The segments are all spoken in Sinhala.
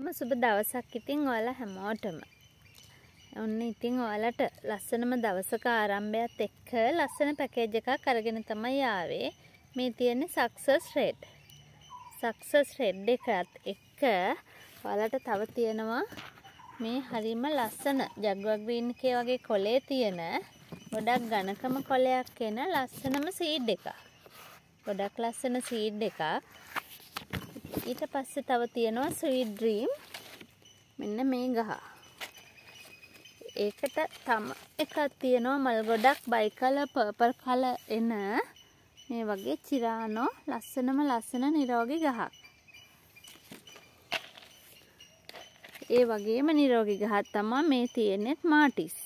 ම සුබ දවසක් ඉතිං ඔයාල හැමෝටම ඔන්න ඉතිං ඔයාලට ලස්සනම දවසක ආරම්භයත් එක්ක ලස්සන පැකේජ් එකක් කරගෙන තමයි ආවේ මේ තියෙන සක්සස් රෙඩ් සක්සස් රෙඩ් එකත් එක්ක ඔයාලට තව තියෙනවා මේ හරිම ලස්සන ජග්වග්‍රීන්කේ වගේ කොලේ තියෙන ගොඩක් ගණකම කොලයක් එන ලස්සනම සීඩ් එක ගොඩක් ලස්සන සීඩ් එකක් ඊට පස්සේ තව තියෙනවා ස්වීට් ඩ්‍රීම් මෙන්න මේ ගහ ඒකට තම එකක් තියෙනවා මල් ගොඩක් බයිකල පර්පල් කල එන මේ වගේ චිරානෝ ලස්සනම ලස්සන නිරෝගී ගහක් ඒ වගේම නිරෝගී ගහක් තමයි මේ තියෙන්නේත් මාටිස්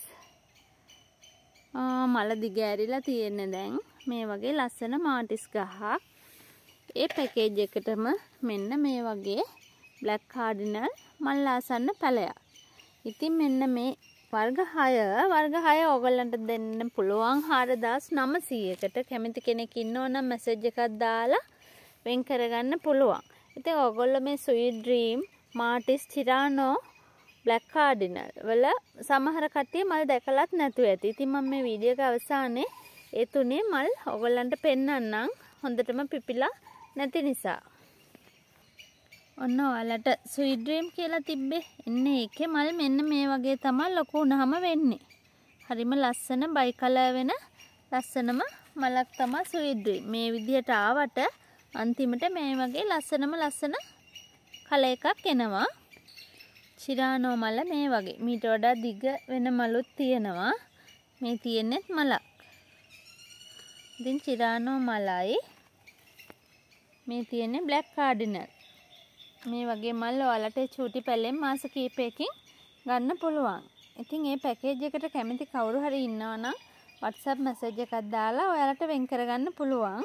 මල දිග ඇරිලා තියෙන්නේ දැන් මේ වගේ ලස්සන මාටිස් ගහක් ඒ පැකේජ් එකටම මෙන්න මේ වගේ බ්ලැක් කාඩිනල් මල්ලාසන්න පැලයක්. ඉතින් මෙන්න මේ වර්ග 6 වර්ග 6 ඕගලන්ට දෙන්න පුළුවන් 4900කට කැමති කෙනෙක් ඉන්නෝ නම් මැසේජ් එකක් දාලා වෙන් කරගන්න පුළුවන්. ඉතින් ඕගොල්ලෝ මේ Sweet Dream Martis Tirano black cardinal වල සමහර කට්ටිය මල් දැකලත් නැතුව ඇති. ඉතින් මම මේ වීඩියෝ එක අවසානයේ ඒ තුනේ මල් ඔයගලන්ට පෙන්වන්නම් හොඳටම පිපිලා නැති නිසා. ඔන්න ඔයාලට ස්වීඩ්‍රීම් කියලා තිබ්බේ එන්නේ එකේ මල් මෙන්න මේ වගේ තමයි ලොකු වුණාම වෙන්නේ. හරිම ලස්සන බයි කලර් වෙන ලස්සනම මලක් තමයි ස්වීඩ්‍රීම්. මේ විදිහට ආවට අන්තිමට මේ වගේ ලස්සනම ලස්සන කල එකක් එනවා. චිරානෝ මල මේ වගේ. මීට වඩා දිග වෙන මලුත් තියෙනවා. මේ තියෙන්නේත් මලක්. ඉතින් චිරානෝ මලයි මේ තියෙන්නේ බ්ලැක් කාඩිනල්. මේ වගේ මල් ඔයාලට චූටි පැලෙන් මාස කිහිපයකින් ගන්න පුළුවන්. ඉතින් මේ පැකේජ් එකට කැමති කවුරු හරි ඉන්නවා නම් WhatsApp මැසේජ් එකක් දාලා ඔයාලට වෙන් කරගන්න පුළුවන්.